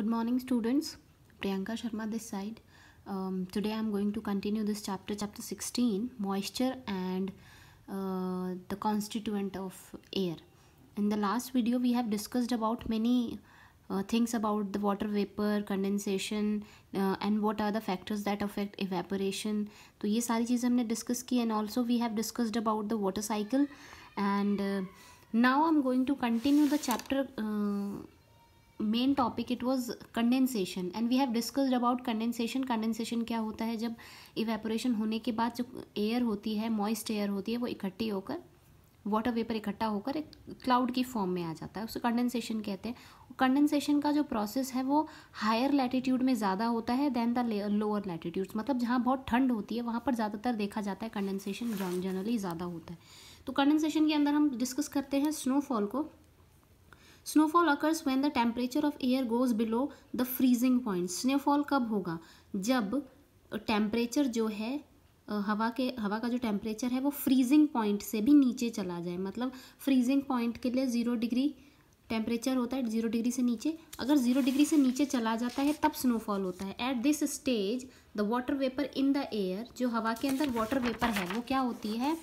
Good morning students, Priyanka Sharma this side. Um, today I'm going to continue this chapter, chapter 16, moisture and uh, the constituent of air. In the last video we have discussed about many uh, things about the water vapor, condensation uh, and what are the factors that affect evaporation. So, ये सारी चीज़ हमने discuss की and also we have discussed about the water cycle and uh, now I'm going to continue the chapter uh, main topic it was condensation and we have discussed about condensation condensation क्या होता है जब evaporation होने के बाद जो air होती है मॉइस्ट एयर होती है वो इकट्ठी होकर वाटर वेपर इकट्ठा होकर एक क्लाउड की फॉर्म में आ जाता है उसे कंडेंसेशन कहते हैं कंडेंसेशन का जो प्रोसेस है वो हायर लैटिट्यूड में ज़्यादा होता है दैन द लोअर लैटिट्यूड्स मतलब जहाँ बहुत ठंड होती है वहाँ पर ज़्यादातर देखा जाता है कंडेंसेशन जनरली ज़्यादा होता है तो कंडेंसेशन के अंदर हम डिस्कस करते हैं स्नोफॉल को snowfall occurs when the temperature of air goes below the freezing point snowfall कब होगा जब टेम्परेचर जो है हवा के हवा का जो टेम्परेचर है वो फ्रीजिंग पॉइंट से भी नीचे चला जाए मतलब फ्रीजिंग पॉइंट के लिए ज़ीरो डिग्री टेम्परेचर होता है जीरो डिग्री से नीचे अगर जीरो डिग्री से नीचे चला जाता है तब स्नोफॉल होता है at this stage the water vapour in the air जो हवा के अंदर वाटर वेपर है वो क्या होती है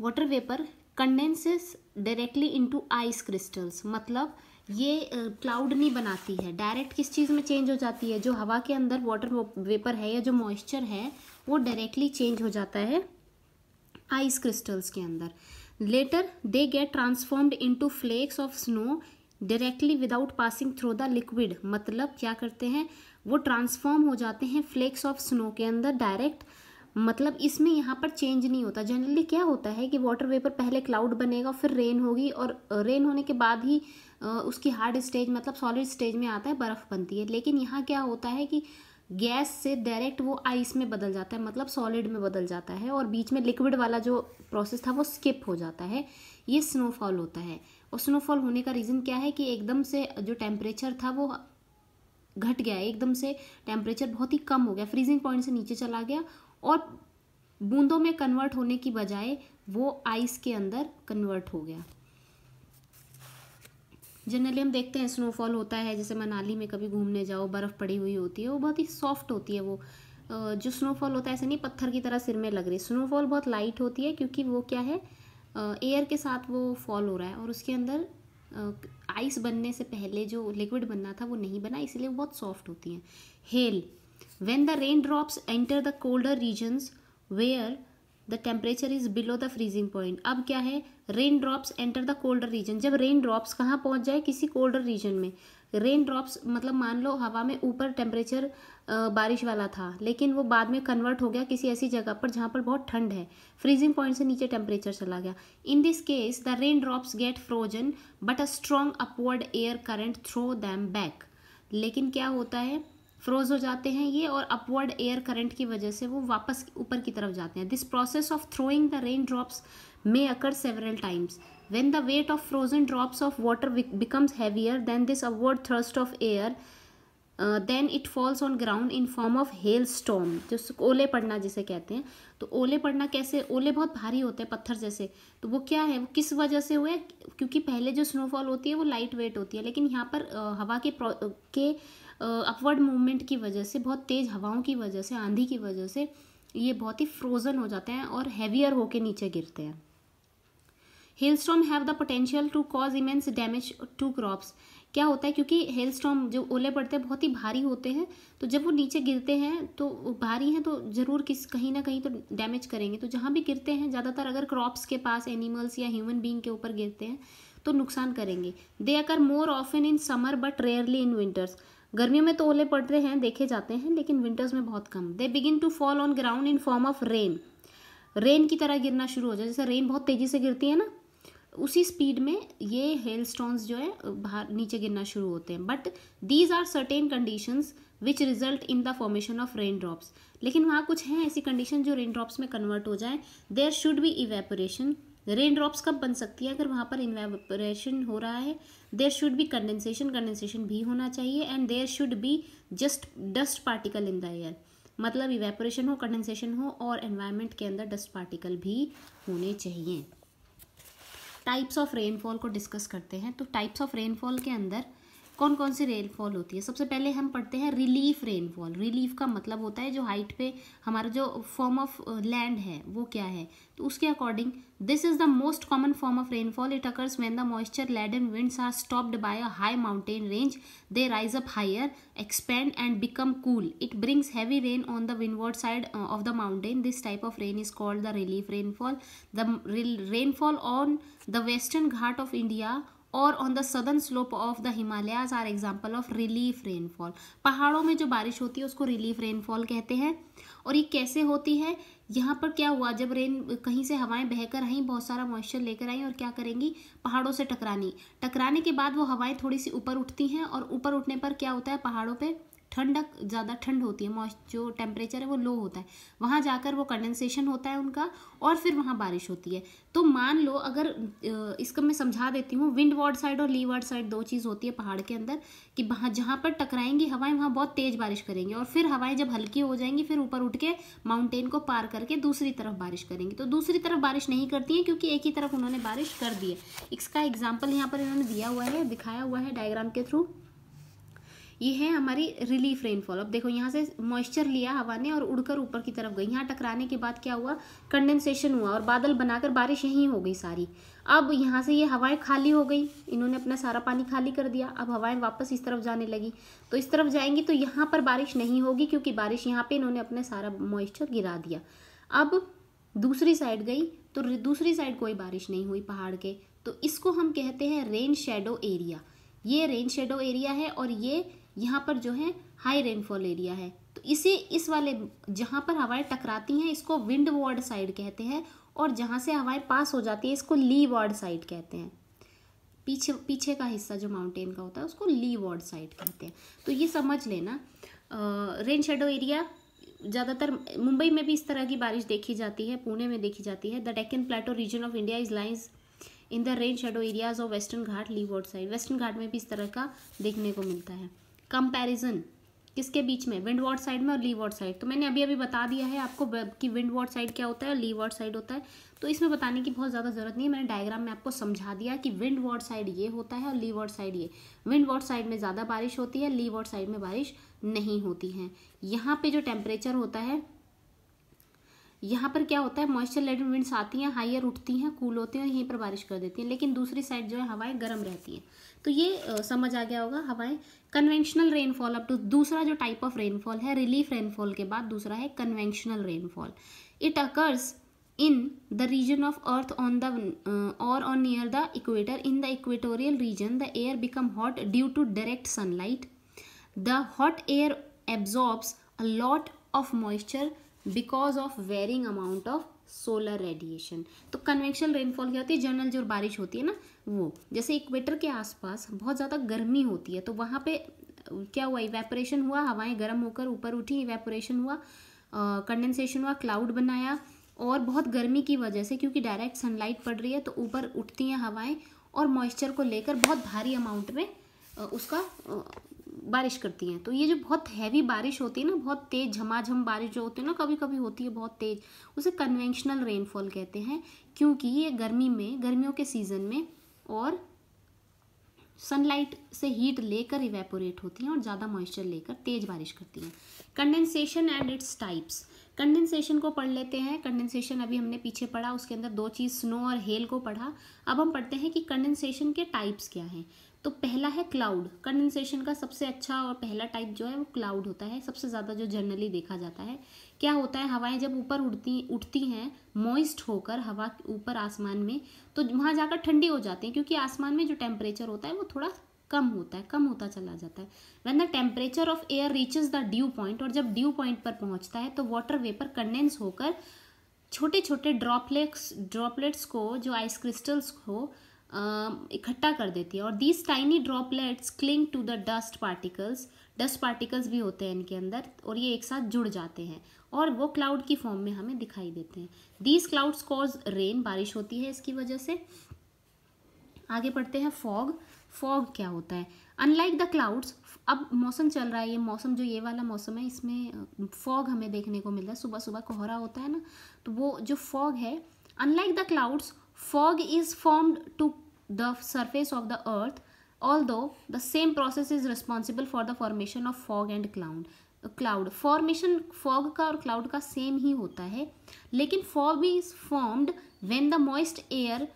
water vapour condenses directly into ice crystals मतलब ये क्लाउड नहीं बनाती है डायरेक्ट किस चीज़ में चेंज हो जाती है जो हवा के अंदर वाटर वेपर है या जो मॉइस्चर है वो डायरेक्टली चेंज हो जाता है आइस क्रिस्टल्स के अंदर later they get transformed into flakes of snow directly without passing through the liquid मतलब क्या करते हैं वो ट्रांसफॉर्म हो जाते हैं फ्लेक्स ऑफ स्नो के अंदर डायरेक्ट मतलब इसमें यहाँ पर चेंज नहीं होता जनरली क्या होता है कि वाटर वेपर पहले क्लाउड बनेगा फिर रेन होगी और रेन होने के बाद ही उसकी हार्ड स्टेज मतलब सॉलिड स्टेज में आता है बर्फ़ बनती है लेकिन यहाँ क्या होता है कि गैस से डायरेक्ट वो आइस में बदल जाता है मतलब सॉलिड में बदल जाता है और बीच में लिक्विड वाला जो प्रोसेस था वो स्किप हो जाता है ये स्नोफॉल होता है और स्नोफॉल होने का रीज़न क्या है कि एकदम से जो टेम्परेचर था वो घट गया एकदम से टेम्परेचर बहुत ही कम हो गया फ्रीजिंग पॉइंट से नीचे चला गया और बूंदों में कन्वर्ट होने की बजाय वो आइस के अंदर कन्वर्ट हो गया जनरली हम देखते हैं स्नोफॉल होता है जैसे मनाली में कभी घूमने जाओ बर्फ़ पड़ी हुई होती है वो बहुत ही सॉफ्ट होती है वो जो स्नोफॉल होता है ऐसे नहीं पत्थर की तरह सिर में लग रही स्नोफॉल बहुत लाइट होती है क्योंकि वो क्या है एयर के साथ वो फॉल हो रहा है और उसके अंदर आइस बनने से पहले जो लिक्विड बनना था वो नहीं बना इसलिए वो बहुत सॉफ्ट होती हैं hail When the raindrops enter the colder regions where the temperature is below the freezing point अब क्या है rain drops enter the colder region जब रेन ड्रॉप्स कहाँ पहुँच जाए किसी कोल्डर रीजन में रेन ड्रॉप्स मतलब मान लो हवा में ऊपर टेम्परेचर बारिश वाला था लेकिन वो बाद में कन्वर्ट हो गया किसी ऐसी जगह पर जहाँ पर बहुत ठंड है फ्रीजिंग पॉइंट से नीचे टेम्परेचर चला गया in this case the rain drops get frozen but a strong upward air current throw them back लेकिन क्या होता है फ्रोज हो जाते हैं ये और अपवर्ड एयर करंट की वजह से वो वापस ऊपर की तरफ जाते हैं this process of throwing the rain drops may occur several times when the weight of frozen drops of water becomes heavier than this upward thrust of air then it falls on ground in form of hail storm जो ओले पड़ना जिसे कहते हैं तो ओले पड़ना कैसे ओले बहुत भारी होते हैं पत्थर जैसे तो वो क्या है वो किस वजह से हुए क्योंकि पहले जो स्नोफॉल होती है वो लाइट वेट होती है लेकिन यहाँ पर uh, हवा के uh, के अपवर्ड मूवमेंट की वजह से बहुत तेज़ हवाओं की वजह से आंधी की वजह से ये बहुत ही फ्रोजन हो जाते हैं और हैवियर होके नीचे गिरते हैं hailstorm have the potential to cause immense damage to crops क्या होता है क्योंकि हेलस्टॉम जो ओले पड़ते हैं बहुत ही भारी होते हैं तो जब वो नीचे गिरते हैं तो भारी हैं तो ज़रूर किस कहीं ना कहीं तो डैमेज करेंगे तो जहाँ भी गिरते हैं ज़्यादातर अगर क्रॉप्स के पास एनिमल्स या ह्यूमन बींग के ऊपर गिरते हैं तो नुकसान करेंगे they occur more often in summer but rarely in winters गर्मियों में तो ओले पड़ते हैं देखे जाते हैं लेकिन विंटर्स में बहुत कम they begin to fall on ground in form of rain rain की तरह गिरना शुरू हो जाए जैसे रेन बहुत तेज़ी से गिरती है ना उसी स्पीड में ये हेल स्टोन्स जो है बाहर नीचे गिरना शुरू होते हैं but these are certain conditions which result in the formation of rain drops लेकिन वहाँ कुछ हैं ऐसी कंडीशन जो रेन ड्रॉप्स में कन्वर्ट हो जाए there should be evaporation rain drops कब बन सकती है अगर वहाँ पर इन्वेपरेशन हो रहा है there should be condensation condensation भी होना चाहिए and there should be just dust particle in the air मतलब इवेपोरेशन हो कंडेंसेशन हो और एनवायरनमेंट के अंदर डस्ट पार्टिकल भी होने चाहिए टाइप्स ऑफ रेनफॉल को डिस्कस करते हैं तो टाइप्स ऑफ रेनफॉल के अंदर कौन कौन सी रेनफॉल होती है सबसे पहले हम पढ़ते हैं रिलीफ रेनफॉल रिलीफ का मतलब होता है जो हाइट पे हमारा जो फॉर्म ऑफ लैंड है वो क्या है तो उसके according this is the most common form of rainfall it occurs when the moisture laden winds are stopped by a high mountain range they rise up higher expand and become cool it brings heavy rain on the windward side of the mountain this type of rain is called the relief rainfall the rainfall on the western Ghat of India और on the southern slope of the Himalayas are example of relief rainfall पहाड़ों में जो बारिश होती है उसको relief rainfall कहते हैं और ये कैसे होती है यहाँ पर क्या हुआ जब रेन कहीं से हवाएं बहकर आई बहुत सारा मॉइस्चर लेकर आई और क्या करेंगी पहाड़ों से टकरानी टकराने के बाद वो हवाएं थोड़ी सी ऊपर उठती हैं और ऊपर उठने पर क्या होता है पहाड़ों पर ठंडक ज़्यादा ठंड होती है मॉइस्ट जो टेम्परेचर है वो लो होता है वहाँ जाकर वो कंडेंसेशन होता है उनका और फिर वहाँ बारिश होती है तो मान लो अगर इसका मैं समझा देती हूँ विंड वार्ड साइड और लीवर्ड साइड दो चीज़ होती है पहाड़ के अंदर कि वहाँ जहाँ पर टकराएंगी हवाएं वहाँ बहुत तेज़ बारिश करेंगी और फिर हवाएं जब हल्की हो जाएंगी फिर ऊपर उठ के माउंटेन को पार करके दूसरी तरफ बारिश करेंगी तो दूसरी तरफ बारिश नहीं करती है क्योंकि एक ही तरफ उन्होंने बारिश कर दी है इसका एग्जाम्पल यहाँ पर इन्होंने दिया हुआ है दिखाया हुआ है डायग्राम के थ्रू ये है हमारी रिलीफ रेनफॉल अब देखो यहाँ से मॉइस्चर लिया हवा ने और उड़कर ऊपर की तरफ गई यहाँ टकराने के बाद क्या हुआ कंडेंसेशन हुआ और बादल बनाकर बारिश यहीं हो गई सारी अब यहाँ से ये हवाएं खाली हो गई इन्होंने अपना सारा पानी खाली कर दिया अब हवाएं वापस इस तरफ जाने लगी तो इस तरफ जाएंगी तो यहाँ पर बारिश नहीं होगी क्योंकि बारिश यहाँ पर इन्होंने अपना सारा मॉइस्चर गिरा दिया अब दूसरी साइड गई तो दूसरी साइड कोई बारिश नहीं हुई पहाड़ के तो इसको हम कहते हैं रेन शेडो एरिया ये रेन शेडो एरिया है और ये यहाँ पर जो है हाई रेनफॉल एरिया है तो इसे इस वाले जहाँ पर हवाएं टकराती हैं इसको विंड वार्ड साइड कहते हैं और जहाँ से हवाएं पास हो जाती है इसको ली वार्ड साइड कहते हैं पीछे पीछे का हिस्सा जो माउंटेन का होता है उसको ली वार्ड साइड कहते हैं तो ये समझ लेना रेन शेडो एरिया ज़्यादातर मुंबई में भी इस तरह की बारिश देखी जाती है पुणे में देखी जाती है the Deccan plateau region of India is lines in the rain shadow areas of western Ghat ward side western Ghat में भी इस तरह का देखने को मिलता है कंपैरिजन किसके बीच में विंड वॉर्ड साइड में और ली वॉर्ड साइड तो मैंने अभी अभी बता दिया है आपको कि विंड वॉर्ड साइड क्या होता है और वॉर्ड साइड होता है तो इसमें बताने की बहुत ज़्यादा ज़रूरत नहीं है मैंने डायग्राम में आपको समझा दिया कि विंड वॉर्ड साइड ये होता है और ली वॉर्ड साइड ये विंड वॉर्ड साइड में ज़्यादा बारिश होती है ली वॉर्ड साइड में बारिश नहीं होती है यहाँ पर जो टेम्परेचर होता है यहाँ पर क्या होता है मॉइस्चर लेडेड विंड्स आती हैं हाइयर उठती हैं कूल होती हैं और यहीं पर बारिश कर देती हैं लेकिन दूसरी साइड जो है हवाएं गर्म रहती हैं तो ये समझ आ गया होगा हवाएं कन्वेंशनल रेनफॉल अब तो दूसरा जो टाइप ऑफ रेनफॉल है रिलीफ रेनफॉल के बाद दूसरा है conventional rainfall it occurs in the region of earth on the और on near the equator in the equatorial region the air become hot due to direct sunlight the hot air absorbs a lot of moisture because of varying amount of solar radiation तो convection rainfall क्या होती है general जो बारिश होती है ना वो जैसे इक्वेटर के आसपास बहुत ज़्यादा गर्मी होती है तो वहाँ पे क्या हुआ इवेपोरेशन हुआ हवाएं गर्म होकर ऊपर उठी इवेपोरेशन हुआ कंडेंसेशन हुआ क्लाउड बनाया और बहुत गर्मी की वजह से क्योंकि डायरेक्ट सनलाइट पड़ रही है तो ऊपर उठती हैं हवाएँ और मॉइस्चर को लेकर बहुत भारी अमाउंट में उसका बारिश करती हैं तो ये जो बहुत हैवी बारिश होती है ना बहुत तेज़ झमाझम बारिश जो होती है ना कभी कभी होती है बहुत तेज़ उसे कन्वेंशनल रेनफॉल कहते हैं क्योंकि ये गर्मी में गर्मियों के सीज़न में और सनलाइट से हीट लेकर इवेपोरेट होती हैं और ज़्यादा मॉइस्चर लेकर तेज़ बारिश करती हैं condensation and its types condensation को पढ़ लेते हैं कंडेंसेशन अभी हमने पीछे पढ़ा उसके अंदर दो चीज़ स्नो और हेल को पढ़ा अब हम पढ़ते हैं कि कंडेंसेशन के टाइप्स क्या हैं तो पहला है क्लाउड कंडेंसेशन का सबसे अच्छा और पहला टाइप जो है वो क्लाउड होता है सबसे ज़्यादा जो जनरली देखा जाता है क्या होता है हवाएं जब ऊपर उड़ती उठती हैं मॉइस्ट होकर हवा ऊपर आसमान में तो वहाँ जाकर ठंडी हो जाती है क्योंकि आसमान में जो टेम्परेचर होता है वो थोड़ा कम होता है कम होता चला जाता है when the temperature of air reaches the dew point और जब ड्यू पॉइंट पर पहुँचता है तो वाटर वेपर कंडेंस होकर छोटे छोटे ड्रॉपलेट्स ड्रॉपलेट्स को जो आइस क्रिस्टल्स को इकट्ठा कर देती है और these tiny droplets cling to the dust particles dust particles भी होते हैं इनके अंदर और ये एक साथ जुड़ जाते हैं और वो क्लाउड की फॉर्म में हमें दिखाई देते हैं दीज क्लाउड्स कॉज रेन बारिश होती है इसकी वजह से आगे पढ़ते हैं फॉग फॉग क्या होता है अनलाइक द क्लाउड्स अब मौसम चल रहा है ये मौसम जो ये वाला मौसम है इसमें फॉग हमें देखने को मिल रहा है सुबह सुबह कोहरा होता है ना तो वो जो फॉग है unlike the clouds fog is formed to the surface of the earth although the same process is responsible for the formation of fog and cloud cloud formation fog का और क्लाउड का सेम ही होता है लेकिन fog is formed when the moist air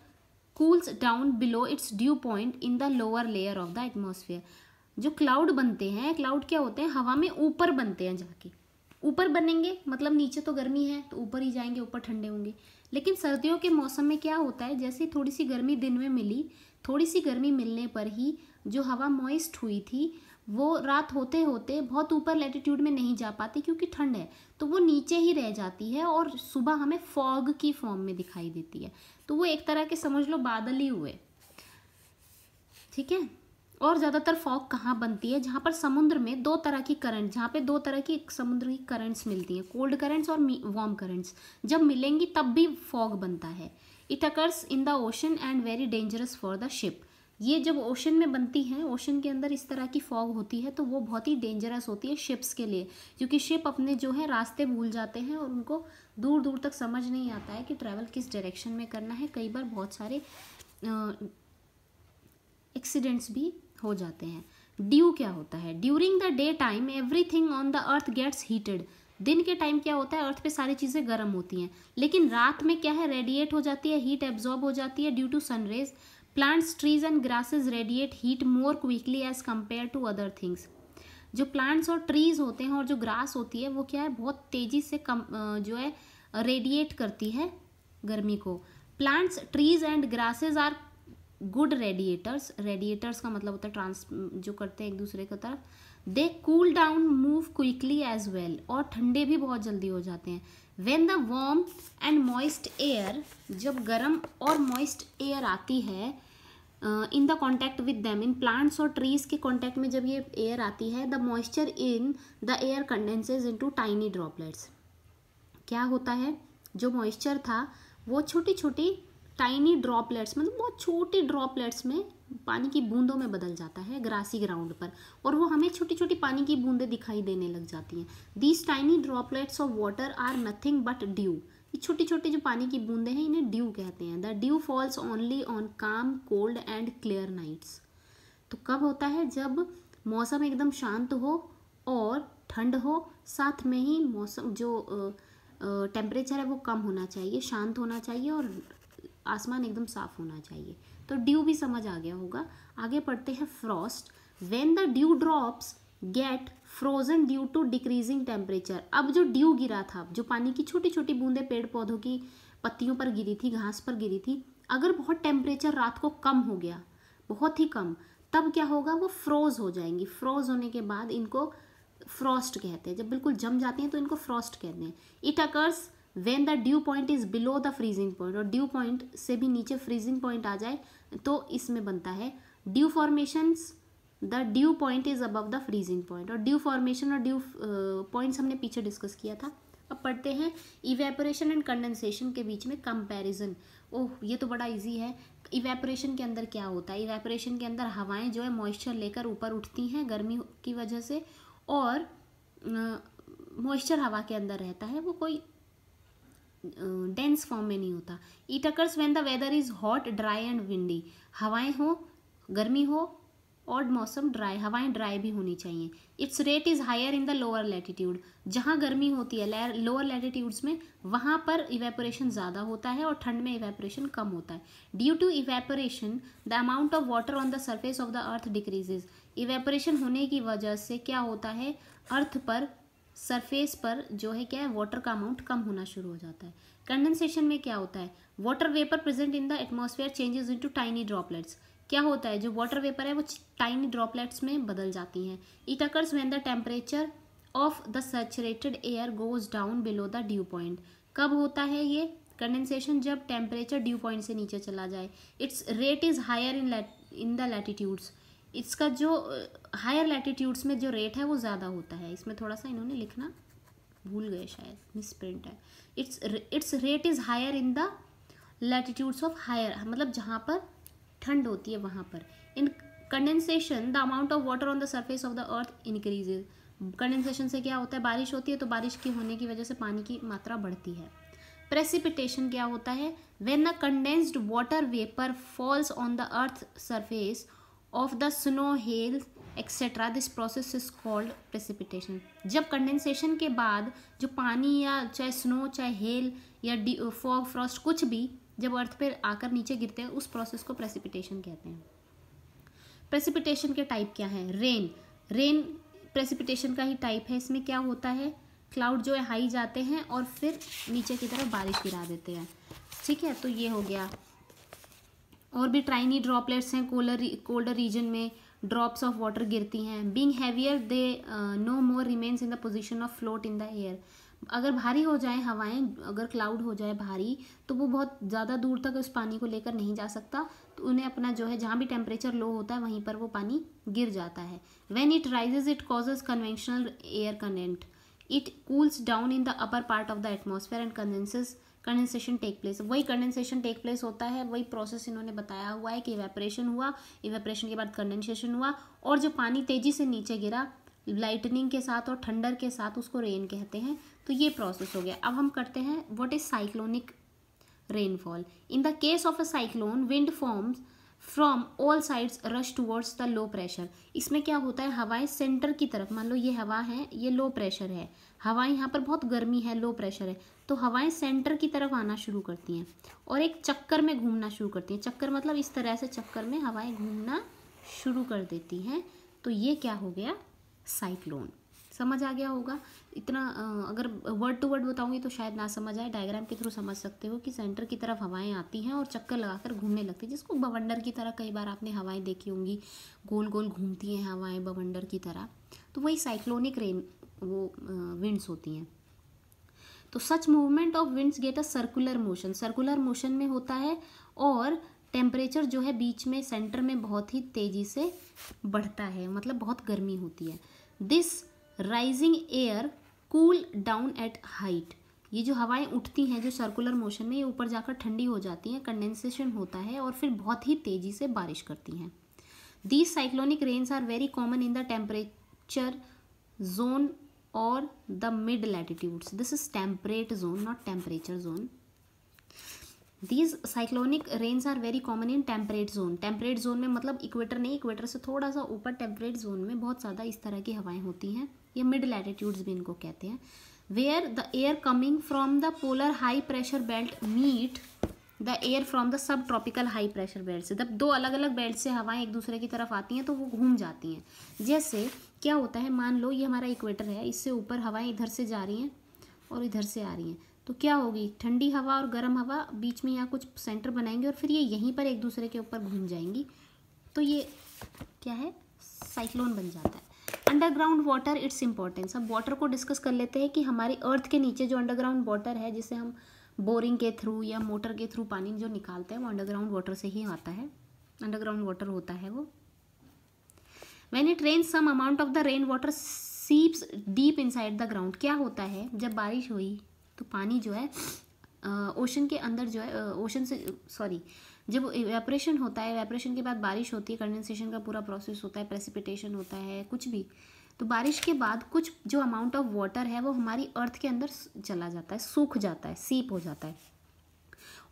cools down below its dew point in the lower layer of the atmosphere जो cloud बनते हैं क्लाउड क्या होते हैं हवा में ऊपर बनते हैं जाके ऊपर बनेंगे मतलब नीचे तो गर्मी है तो ऊपर ही जाएंगे ऊपर ठंडे होंगे लेकिन सर्दियों के मौसम में क्या होता है जैसे थोड़ी सी गर्मी दिन में मिली थोड़ी सी गर्मी मिलने पर ही जो हवा मॉइस्ट हुई थी वो रात होते होते बहुत ऊपर लेटीट्यूड में नहीं जा पाती क्योंकि ठंड है तो वो नीचे ही रह जाती है और सुबह हमें फॉग की फॉर्म में दिखाई देती है तो वो एक तरह के समझ लो बादल ही हुए ठीक है और ज़्यादातर फॉग कहाँ बनती है जहाँ पर समुद्र में दो तरह की करंट जहाँ पे दो तरह की समुद्र की करंट्स मिलती हैं कोल्ड करंट्स और वार्म करंट्स जब मिलेंगी तब भी फॉग बनता है it occurs in the ocean and very dangerous for the ship ये जब ओशन में बनती हैं ओशन के अंदर इस तरह की फॉग होती है तो वो बहुत ही डेंजरस होती है शिप्स के लिए क्योंकि शिप अपने जो है रास्ते भूल जाते हैं और उनको दूर दूर तक समझ नहीं आता है कि ट्रैवल किस डायरेक्शन में करना है कई बार बहुत सारे एक्सीडेंट्स भी हो जाते हैं ड्यू क्या होता है during the day time everything on the earth gets heated दिन के टाइम क्या होता है अर्थ पे सारी चीज़ें गर्म होती हैं लेकिन रात में क्या है रेडिएट हो जाती है हीट एब्जॉर्ब हो जाती है due to sunrays plants trees and grasses radiate heat more quickly as compare to other things जो प्लांट्स और ट्रीज होते हैं और जो ग्रास होती है वो क्या है बहुत तेज़ी से कम जो है रेडिएट करती है गर्मी को plants trees and grasses are good radiators radiators का मतलब होता है ट्रांस जो करते हैं एक दूसरे की तरफ they cool down move quickly as well और ठंडे भी बहुत जल्दी हो जाते हैं when the warm and moist air जब गर्म और मॉइस्ट एयर आती है in the contact with them in plants और ट्रीज के कॉन्टैक्ट में जब ये एयर आती है the moisture in the air condenses into tiny droplets क्या होता है जो मॉइस्चर था वो छोटी छोटी टाइनी ड्रॉपलेट्स मतलब बहुत छोटे ड्रॉपलेट्स में पानी की बूंदों में बदल जाता है ग्रासी ग्राउंड पर और वो हमें छोटी छोटी पानी की बूंदें दिखाई देने लग जाती हैं these tiny droplets of water are nothing but dew ये छोटी छोटी जो पानी की बूंदें हैं इन्हें ड्यू कहते हैं the dew falls only on calm cold and clear nights तो कब होता है जब मौसम एकदम शांत हो और ठंड हो साथ में ही मौसम जो टेम्परेचर है वो कम होना चाहिए शांत होना चाहिए और आसमान एकदम साफ होना चाहिए तो ड्यू भी समझ आ गया होगा आगे पढ़ते हैं frost when the dew drops get frozen due to decreasing temperature अब जो ड्यू गिरा था जो पानी की छोटी छोटी बूंदें पेड़ पौधों की पत्तियों पर गिरी थी घास पर गिरी थी अगर बहुत टेम्परेचर रात को कम हो गया बहुत ही कम तब क्या होगा वो फ्रोज़ हो जाएंगी फ्रोज़ होने के बाद इनको फ्रॉस्ट कहते हैं जब बिल्कुल जम जाती हैं तो इनको फ्रॉस्ट कहते हैं it occurs when the dew point is below the freezing point और ड्यू पॉइंट से भी नीचे फ्रीजिंग पॉइंट आ जाए तो इसमें बनता है dew formation the dew point is above the freezing point और ड्यू फॉर्मेशन और ड्यू पॉइंट्स हमने पीछे डिस्कस किया था अब पढ़ते हैं इवेपोरेशन एंड कंडेंसेशन के बीच में कंपेरिजन ओह ये तो बड़ा ईजी है इवेपोरेशन के अंदर क्या होता है इवेपोरेशन के अंदर हवाएं जो है मॉइस्चर लेकर ऊपर उठती हैं गर्मी की वजह से और मॉइस्चर हवा के अंदर रहता है वो कोई डेंस फॉर्म में नहीं होता it occurs when the weather is hot dry and windy हवाएं हो गर्मी हो और मौसम ड्राई हवाएं ड्राई भी होनी चाहिए its rate is higher in the lower latitude जहाँ गर्मी होती है लोअर लैटिट्यूड्स में वहाँ पर इवेपोरेशन ज़्यादा होता है और ठंड में इवेपोरेशन कम होता है due to evaporation the amount of water on the surface of the earth decreases evaporation होने की वजह से क्या होता है अर्थ पर सरफेस पर जो है क्या है वाटर का अमाउंट कम होना शुरू हो जाता है कंडेंसेशन में क्या होता है water vapour present in the atmosphere changes into tiny droplets क्या होता है जो वाटर वेपर है वो टाइनी ड्रॉपलेट्स में बदल जाती हैं it occurs when the temperature of the saturated air goes down below the dew point कब होता है ये कंडेंसेशन जब टेम्परेचर ड्यू पॉइंट से नीचे चला जाए its rate is higher in in the latitudes इसका जो हायर लैटिट्यूड्स में जो रेट है वो ज़्यादा होता है इसमें थोड़ा सा इन्होंने लिखना भूल गए शायद मिस प्रिंट है its its rate is higher in the latitudes of higher मतलब जहाँ पर ठंड होती है वहाँ पर in condensation the amount of water on the surface of the earth increases condensation से क्या होता है बारिश होती है तो बारिश के होने की वजह से पानी की मात्रा बढ़ती है प्रेसिपिटेशन क्या होता है when a condensed water vapour falls on the earth surface of the snow hail etcetera this process is called precipitation जब कंडेंसेशन के बाद जो पानी या चाहे स्नो चाहे हेल या फॉग फ्रॉस्ट कुछ भी जब अर्थ पर आकर नीचे गिरते हैं उस प्रोसेस को प्रेसिपिटेशन कहते हैं प्रेसिपिटेशन के टाइप क्या हैं रेन रेन प्रेसिपिटेशन का ही टाइप है इसमें क्या होता है क्लाउड जो है हाई जाते हैं और फिर नीचे की तरफ बारिश गिरा देते हैं ठीक है तो ये हो गया और भी ट्राइनी ड्रॉपलेट्स हैं कोलर कोल्डर रीजन में ड्रॉप्स ऑफ वाटर गिरती हैं being heavier they no more remains in the position of float in the air अगर भारी हो जाए हवाएं अगर क्लाउड हो जाए भारी तो वो बहुत ज़्यादा दूर तक उस पानी को लेकर नहीं जा सकता तो उन्हें अपना जो है जहाँ भी टेम्परेचर लो होता है वहीं पर वो पानी गिर जाता है when it rises it causes conventional air current it cools down in the upper part of the atmosphere and condenses condensation take place वही कंडेंसेशन टेक प्लेस होता है वही प्रोसेस इन्होंने बताया हुआ है कि इवेपरेशन हुआ इवेपरेशन के बाद कंडेंसेशन हुआ और जो पानी तेजी से नीचे गिरा लाइटनिंग के साथ और ठंडर के साथ उसको रेन कहते हैं तो ये प्रोसेस हो गया अब हम करते हैं what is cyclonic rainfall in the case of a cyclone wind forms from all sides rush towards the low pressure इसमें क्या होता है हवाएं सेंटर की तरफ मान लो ये हवा है ये लो प्रेशर है हवाएं यहाँ पर बहुत गर्मी है लो प्रेशर है तो हवाएं सेंटर की तरफ आना शुरू करती हैं और एक चक्कर में घूमना शुरू करती हैं चक्कर मतलब इस तरह से चक्कर में हवाएं घूमना शुरू कर देती हैं तो ये क्या हो गया साइक्लोन समझ आ गया होगा इतना अगर वर्ड टू वर्ड बताऊंगी तो शायद ना समझ आए डायग्राम के थ्रू समझ सकते हो कि सेंटर की तरफ हवाएं आती हैं और चक्कर लगाकर घूमने लगती है जिसको बवंडर की तरह कई बार आपने हवाएं देखी होंगी गोल गोल घूमती हैं हवाएं बवंडर की तरह तो वही साइक्लोनिक रेन वो विंड्स होती हैं तो such movement of winds get a circular motion circular motion में होता है और टेम्परेचर जो है बीच में सेंटर में बहुत ही तेज़ी से बढ़ता है मतलब बहुत गर्मी होती है this rising air cool down at height ये जो हवाएं उठती हैं जो सर्कुलर मोशन में ये ऊपर जाकर ठंडी हो जाती हैं कंडेंसेशन होता है और फिर बहुत ही तेज़ी से बारिश करती हैं these cyclonic rains are very common in the temperature zone और the mid latitudes this is temperate zone not temperature zone these cyclonic rains are very common in temperate zone temperate zone में मतलब equator नहीं equator से थोड़ा सा ऊपर temperate zone में बहुत ज़्यादा इस तरह की हवाएं होती हैं ये मिड लैटिट्यूड्स भी इनको कहते हैं where the air coming from the polar high pressure belt meet the air from the subtropical high pressure belt से जब दो अलग अलग बेल्ट से हवाएं एक दूसरे की तरफ आती हैं तो वो घूम जाती हैं जैसे क्या होता है मान लो ये हमारा इक्वेटर है इससे ऊपर हवाएं इधर से जा रही हैं और इधर से आ रही हैं तो क्या होगी ठंडी हवा और गर्म हवा बीच में यहाँ कुछ सेंटर बनाएंगे और फिर ये यहीं पर एक दूसरे के ऊपर घूम जाएंगी तो ये क्या है साइक्लोन बन जाता है अंडरग्राउंड वाटर इट्स इम्पॉर्टेंस अब वाटर को डिस्कस कर लेते हैं कि हमारे अर्थ के नीचे जो अंडरग्राउंड वाटर है जिसे हम बोरिंग के थ्रू या मोटर के थ्रू पानी जो निकालते हैं वो अंडरग्राउंड वाटर से ही आता है अंडरग्राउंड वाटर होता है वो it rain some amount of the rain water seeps deep inside the ground क्या होता है जब बारिश हुई तो पानी जो है ओशन के अंदर जो है ओशन से सॉरी जब वेपरेशन होता है वेपरेशन के बाद बारिश होती है कंडेंसेशन का पूरा प्रोसेस होता है प्रेसिपिटेशन होता है कुछ भी तो बारिश के बाद कुछ जो अमाउंट ऑफ वाटर है वो हमारी अर्थ के अंदर चला जाता है सूख जाता है सीप हो जाता है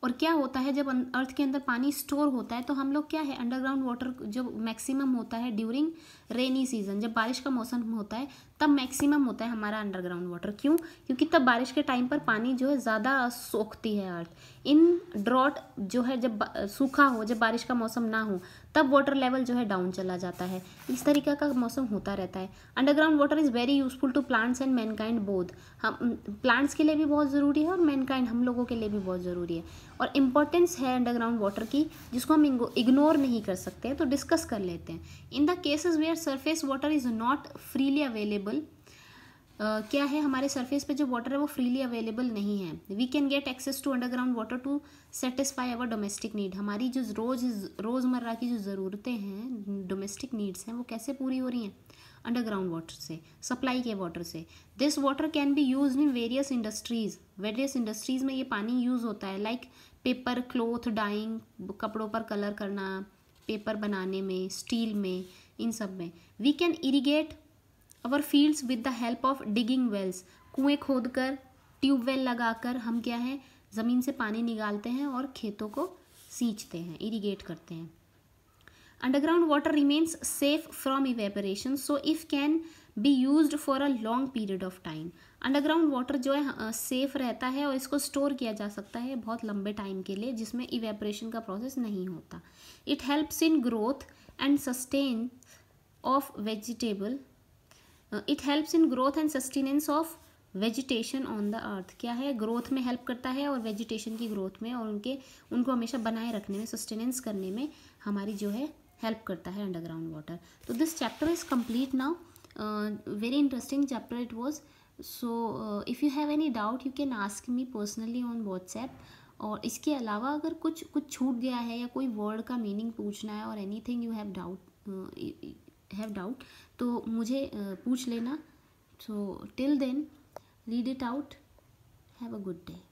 और क्या होता है जब अर्थ अं-, के अंदर पानी स्टोर होता है तो हम लोग क्या है अंडरग्राउंड वाटर जो मैक्सिमम होता है ड्यूरिंग रेनी सीजन जब बारिश का मौसम होता है तब मैक्सिमम होता है हमारा अंडरग्राउंड वाटर क्यों क्योंकि तब बारिश के टाइम पर पानी जो है ज़्यादा सोखती है अर्थ इन ड्रॉट जो है जब सूखा हो जब बारिश का मौसम ना हो तब वाटर लेवल जो है डाउन चला जाता है इस तरीका का मौसम होता रहता है underground water is very useful to plants and mankind both हम प्लांट्स के लिए भी बहुत ज़रूरी है और मैनकाइंड हम लोगों के लिए भी बहुत ज़रूरी है और इम्पोर्टेंस है अंडरग्राउंड वाटर की जिसको हम इग्नोर नहीं कर सकते तो डिस्कस कर लेते हैं in the cases where surface water is not freely available क्या है हमारे सरफेस पे जो वाटर है वो फ्रीली अवेलेबल नहीं है we can get access to underground water to satisfy our domestic need हमारी जो रोज़ रोज़मर्रा की जो ज़रूरतें हैं डोमेस्टिक नीड्स हैं वो कैसे पूरी हो रही हैं अंडरग्राउंड वाटर से सप्लाई के वाटर से this water can be use in various industries various industries में ये पानी यूज़ होता है like like paper cloth dyeing कपड़ों पर कलर करना पेपर बनाने में स्टील में इन सब में we can irrigate our fields with the help of digging wells कुएँ खोद कर ट्यूबवेल लगाकर हम क्या है ज़मीन से पानी निकालते हैं और खेतों को सींचते हैं इरीगेट करते हैं underground water remains safe from evaporation so if can be use for a long period of time underground water जो है सेफ रहता है और इसको स्टोर किया जा सकता है बहुत लंबे टाइम के लिए जिसमें इवेपरेशन का प्रोसेस नहीं होता it helps in growth and sustain of vegetable it helps in growth and sustenance of vegetation on the earth क्या है ग्रोथ में हेल्प करता है और वेजिटेशन की ग्रोथ में और उनके उनको हमेशा बनाए रखने में सस्टेनेंस करने में हमारी जो है हेल्प करता है अंडरग्राउंड वाटर तो this chapter is complete now very interesting chapter it was so if you have any doubt you can ask me personally on WhatsApp और इसके अलावा अगर कुछ कुछ छूट गया है या कोई वर्ड का मीनिंग पूछना है और anything you have doubt have doubt तो मुझे uh, पूछ लेना so till then read it out have a good day